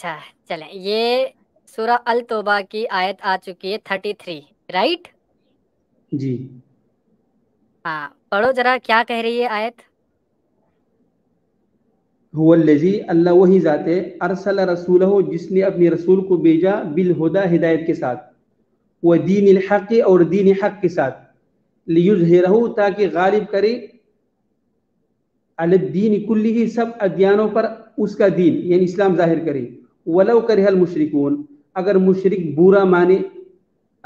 ચા ચાલે યે સૂરહ અલ તૌબા કી આયત આ ચુકી હે 33 રાઈટ જી હા વાંચો જરા ક્યા કહ રહી હે આયત હુવલ્જી અલ્લાહ હી જાતે અર્સલ રસૂલહ જિસને અપને રસૂલ કો બેજા બિલ હુદા હિદાયત કે સાથ વદિનિલ હક્ક ઓર દિનિલ હક્ક સાથ લિયહરહુ તાકી ગાલિબ કરે અલદિન કુલ્લી હિ સબ અદિયાનો પર ઉસકા દિન યેન ઇસ્લામ ઝાહિર કરે वलो करहल मुशरकून अगर मुशरक बुरा माने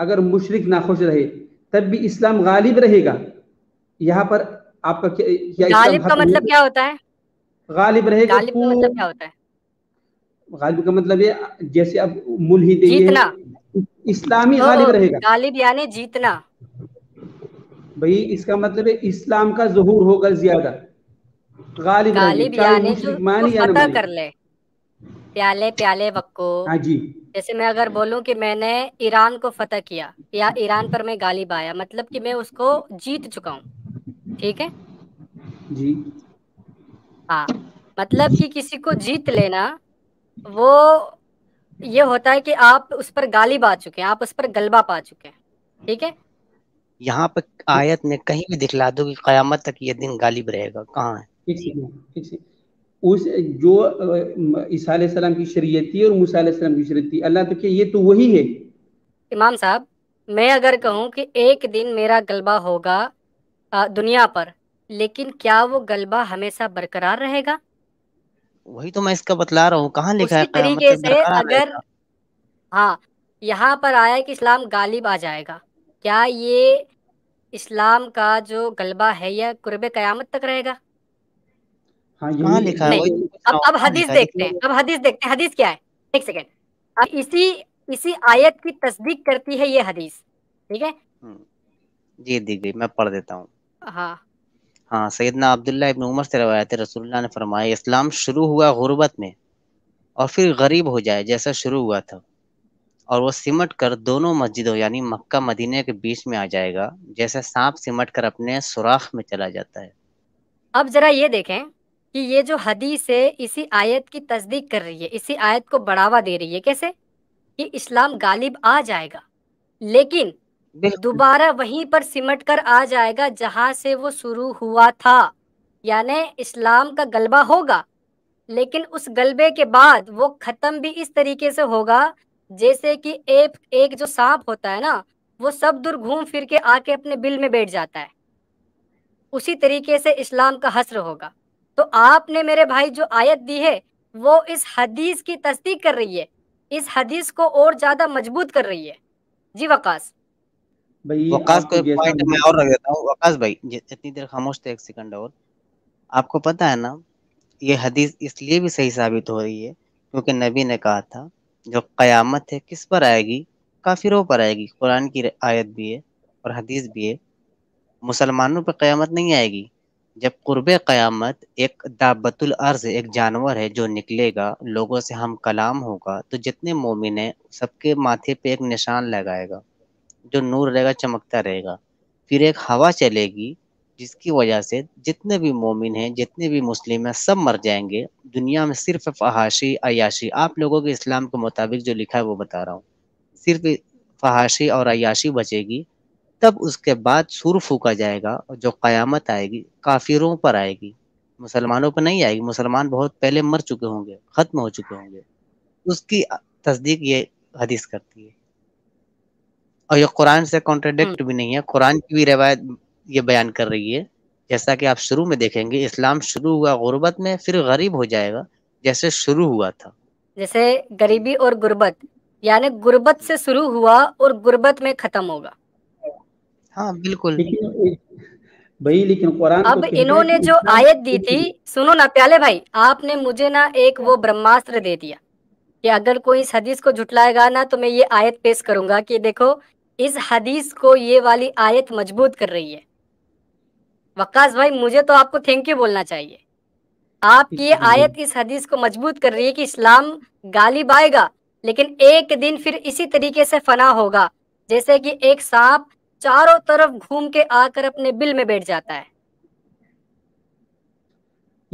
अगर मुशरक नाखुश रहे तब भी इस्लाम गालिब रहेगा यहाँ पर आपका क्या, क्या गालिब का मतलब क्या होता है गालिब रहेगा गालिब का मतलब क्या होता है गालिब का मतलब ये जैसे अब मुल ही जीतना इस्लामी तो गालिब रहेगा गालिब यानी जीतना भाई इसका मतलब है इस्लाम का जहूर होगा ज्यादा गालिब गालिब यानी जो, जो कर ले प्याले प्याले वक्को हाँ जी जैसे मैं अगर बोलूं कि मैंने ईरान को फतह किया या ईरान पर मैं गाली बाया मतलब कि मैं उसको जीत चुका हूँ ठीक है जी हाँ मतलब कि किसी को जीत लेना वो ये होता है कि आप उस पर गाली आ चुके हैं आप उस पर गलबा पा चुके हैं ठीक है यहाँ पर आयत में कहीं भी दिखला दो कि कयामत तक ये दिन गालिब रहेगा कहाँ है ठीक है ठीक है उस जो सलाम की शरीयत थी और मूसा सलाम की शरीयत थी अल्लाह तो क्या ये तो वही है इमाम साहब मैं अगर कहूँ कि एक दिन मेरा गलबा होगा दुनिया पर लेकिन क्या वो गलबा हमेशा बरकरार रहेगा वही तो मैं इसका बतला रहा हूँ कहाँ लिखा है तरीके से अगर हाँ यहाँ पर आया कि इस्लाम गालिब आ जाएगा क्या ये इस्लाम का जो गलबा है यह कुर्ब क्यामत तक रहेगा हाँ लिखा है अब अब हदीस देखते हैं अब हदीस देखते हैं हदीस क्या है एक सेकेंड इसी इसी आयत की तस्दीक करती है ये हदीस ठीक है हम्म, जी दीदी मैं पढ़ देता हूँ हाँ, हाँ सैदना अब्दुल्ला उमर से रवायत रसूलुल्लाह ने फरमाया इस्लाम शुरू हुआ गुरबत में और फिर गरीब हो जाए जैसा शुरू हुआ था और वो सिमट कर दोनों मस्जिदों यानी मक्का मदीने के बीच में आ जाएगा जैसे सांप सिमट कर अपने सुराख में चला जाता है अब जरा ये देखें कि ये जो हदीस है इसी आयत की तस्दीक कर रही है इसी आयत को बढ़ावा दे रही है कैसे कि इस्लाम गालिब आ जाएगा लेकिन दोबारा वहीं पर सिमट कर आ जाएगा जहां से वो शुरू हुआ था यानी इस्लाम का गलबा होगा लेकिन उस गलबे के बाद वो ख़त्म भी इस तरीके से होगा जैसे कि एक एक जो सांप होता है ना वो सब दूर घूम फिर के आके अपने बिल में बैठ जाता है उसी तरीके से इस्लाम का हसर होगा तो आपने मेरे भाई जो आयत दी है वो इस हदीस की तस्दीक कर रही है इस हदीस को और ज्यादा मजबूत कर रही है जी वकास भाई खामोश थे एक सेकंड और आपको पता है ना ये हदीस इसलिए भी सही साबित हो रही है क्योंकि नबी ने कहा था जो क़यामत है किस पर आएगी काफिरों पर आएगी कुरान की आयत भी है और हदीस भी है मुसलमानों पर क़यामत नहीं आएगी जब कुर्ब क़यामत एक दाबतुल अर्ज एक जानवर है जो निकलेगा लोगों से हम कलाम होगा तो जितने मोमिन हैं सबके माथे पे एक निशान लगाएगा जो नूर रहेगा चमकता रहेगा फिर एक हवा चलेगी जिसकी वजह से जितने भी मोमिन हैं जितने भी मुस्लिम हैं सब मर जाएंगे दुनिया में सिर्फ फहाशी अयाशी आप लोगों के इस्लाम के मुताबिक जो लिखा है वो बता रहा हूँ सिर्फ फहाशी और अयाशी बचेगी तब उसके बाद सूर फूका जाएगा और जो क़यामत आएगी काफिरों पर आएगी मुसलमानों पर नहीं आएगी मुसलमान बहुत पहले मर चुके होंगे ख़त्म हो चुके होंगे उसकी तस्दीक ये हदीस करती है और ये कुरान से कॉन्ट्रडिक्ट हम्म। भी नहीं है कुरान की भी रवायत ये बयान कर रही है जैसा कि आप शुरू में देखेंगे इस्लाम शुरू हुआ गुर्बत में फिर गरीब हो जाएगा जैसे शुरू हुआ था जैसे गरीबी और गुर्बत यानी गुर्बत से शुरू हुआ और गुर्बत में ख़त्म होगा हाँ बिल्कुल भाई लेकिन कुरान अब इन्होंने जो आयत दी थी सुनो ना प्याले भाई आपने मुझे ना एक वो ब्रह्मास्त्र दे दिया कि अगर कोई इस हदीस को झुटलाएगा ना तो मैं ये आयत पेश करूंगा कि देखो इस हदीस को ये वाली आयत मजबूत कर रही है वक्कास भाई मुझे तो आपको थैंक यू बोलना चाहिए आपकी ये आयत इस हदीस को मजबूत कर रही है कि इस्लाम गालिब आएगा लेकिन एक दिन फिर इसी तरीके से फना होगा जैसे कि एक सांप चारों तरफ घूम के आकर अपने बिल में बैठ जाता है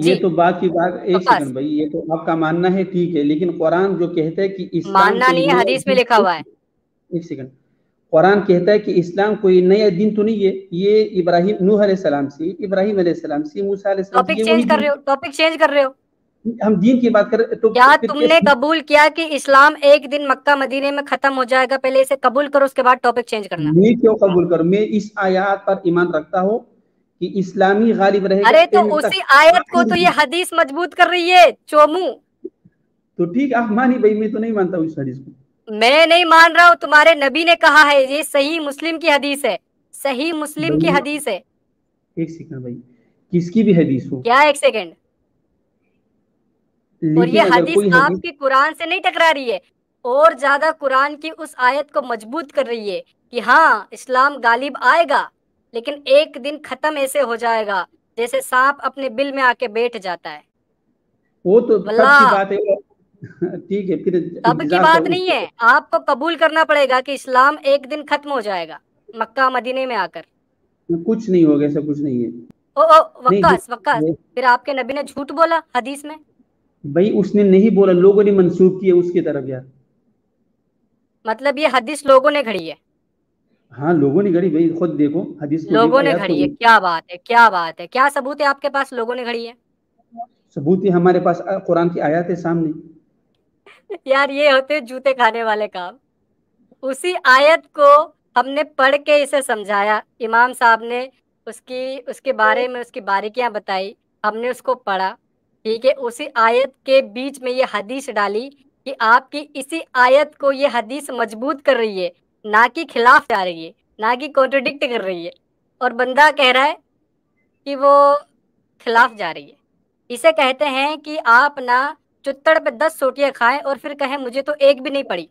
ये तो बात की बात एक सेकंड भाई ये तो आपका मानना है ठीक है लेकिन कुरान जो कहता है कि मानना नहीं है हदीस में लिखा हुआ है एक सेकंड कुरान कहता है कि इस्लाम कोई नया दिन तो नहीं है ये इब्राहिम नूह सलाम से इब्राहिम सलाम से मूसा टॉपिक चेंज कर रहे हो टॉपिक चेंज कर रहे हो हम दीन की बात करें तो क्या तुमने कबूल किया कि इस्लाम एक दिन मक्का मदीने में खत्म हो जाएगा पहले इसे कबूल करो उसके बाद टॉपिक चेंज करना मैं क्यों कबूल करूं मैं इस आयात पर ईमान रखता हूँ कि इस्लामी गालिब रहेगा अरे तो उसी आयत को तो ये हदीस मजबूत कर रही है चोमू तो ठीक आप मानी भाई मैं तो नहीं मानता हूँ इस हदीस को मैं नहीं मान रहा हूँ तुम्हारे नबी ने कहा है ये सही मुस्लिम की हदीस है सही मुस्लिम की हदीस है एक सेकंड भाई किसकी भी हदीस हो क्या एक सेकंड और ये हदीस आपके कुरान से नहीं टकरा रही है और ज्यादा कुरान की उस आयत को मजबूत कर रही है कि हाँ इस्लाम गालिब आएगा लेकिन एक दिन खत्म ऐसे हो जाएगा जैसे सांप अपने बिल में आके बैठ जाता है वो तो बात है ठीक है फिर तब की बात नहीं है आपको कबूल करना पड़ेगा कि इस्लाम एक दिन खत्म हो जाएगा मक्का मदीने में आकर कुछ नहीं होगा ऐसा कुछ नहीं है ओ ओ वक्कास वक्कास फिर आपके नबी ने झूठ बोला हदीस में भाई उसने नहीं बोला लोगों ने मंसूब किया उसकी तरफ यार मतलब ये हदीस लोगों ने घड़ी है हाँ लोगों ने घड़ी भाई खुद देखो हदीस लोगों ने तो घड़ी है क्या बात है क्या बात है क्या सबूत है आपके पास लोगों ने घड़ी है सबूत है हमारे पास कुरान की आयत है सामने यार ये होते जूते खाने वाले काम उसी आयत को हमने पढ़ के इसे समझाया इमाम साहब ने उसकी उसके बारे में उसकी बारीकियां बताई हमने उसको पढ़ा ठीक है उसी आयत के बीच में ये हदीस डाली कि आपकी इसी आयत को ये हदीस मजबूत कर रही है ना कि खिलाफ जा रही है ना कि कॉन्ट्रोडिक्ट कर रही है और बंदा कह रहा है कि वो खिलाफ जा रही है इसे कहते हैं कि आप ना चुत्तड़ पे दस सोटियाँ खाएं और फिर कहें मुझे तो एक भी नहीं पड़ी